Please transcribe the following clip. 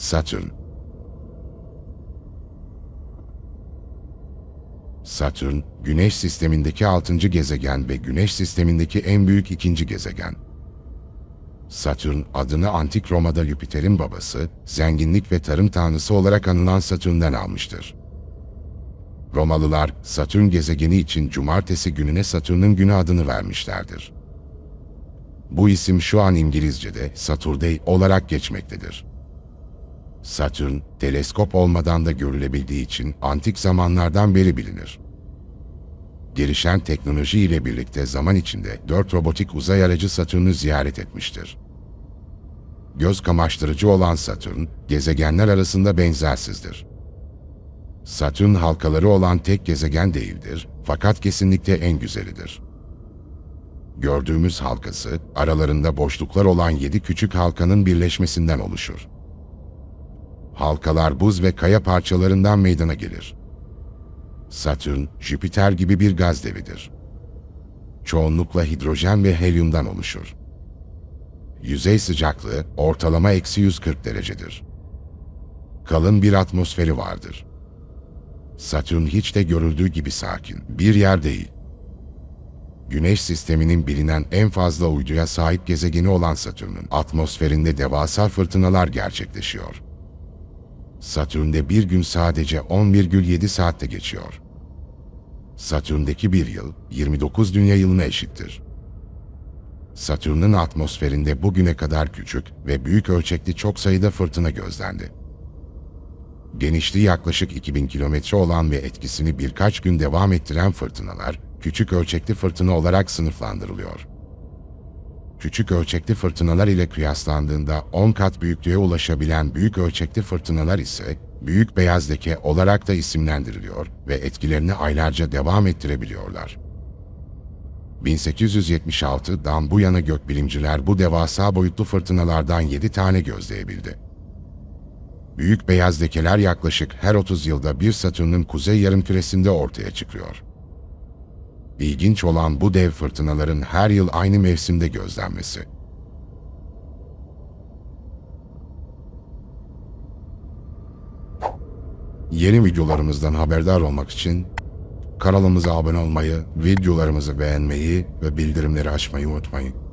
Satürn Satürn, Güneş sistemindeki altıncı gezegen ve Güneş sistemindeki en büyük ikinci gezegen. Satürn, adını Antik Roma'da Jüpiter'in babası, zenginlik ve tarım tanrısı olarak anılan Satürn'den almıştır. Romalılar, Satürn gezegeni için cumartesi gününe Satürn'ün günü adını vermişlerdir. Bu isim şu an İngilizce'de Saturday olarak geçmektedir. Satürn, teleskop olmadan da görülebildiği için antik zamanlardan beri bilinir. Gelişen teknoloji ile birlikte zaman içinde dört robotik uzay aracı Satürn'ü ziyaret etmiştir. Göz kamaştırıcı olan Satürn, gezegenler arasında benzersizdir. Satürn halkaları olan tek gezegen değildir fakat kesinlikle en güzelidir. Gördüğümüz halkası, aralarında boşluklar olan yedi küçük halkanın birleşmesinden oluşur halkalar buz ve kaya parçalarından meydana gelir. Satürn, Jüpiter gibi bir gaz devidir. Çoğunlukla hidrojen ve helyumdan oluşur. Yüzey sıcaklığı ortalama eksi 140 derecedir. Kalın bir atmosferi vardır. Satürn hiç de görüldüğü gibi sakin, bir yer değil. Güneş sisteminin bilinen en fazla uyduya sahip gezegeni olan Satürn'ün atmosferinde devasa fırtınalar gerçekleşiyor. Satürn'de bir gün sadece 11,7 saatte geçiyor. Satürn'deki bir yıl 29 dünya yılına eşittir. Satürn'ün atmosferinde bugüne kadar küçük ve büyük ölçekli çok sayıda fırtına gözlendi. Genişliği yaklaşık 2000 kilometre olan ve etkisini birkaç gün devam ettiren fırtınalar, küçük ölçekli fırtına olarak sınıflandırılıyor küçük ölçekli fırtınalar ile kıyaslandığında 10 kat büyüklüğe ulaşabilen büyük ölçekli fırtınalar ise büyük beyaz leke olarak da isimlendiriliyor ve etkilerini aylarca devam ettirebiliyorlar. 1876'dan bu yana gökbilimciler bu devasa boyutlu fırtınalardan 7 tane gözleyebildi. Büyük beyaz lekeler yaklaşık her 30 yılda bir Satürn'ün kuzey yarımküresinde ortaya çıkıyor. İlginç olan bu dev fırtınaların her yıl aynı mevsimde gözlenmesi. Yeni videolarımızdan haberdar olmak için kanalımıza abone olmayı, videolarımızı beğenmeyi ve bildirimleri açmayı unutmayın.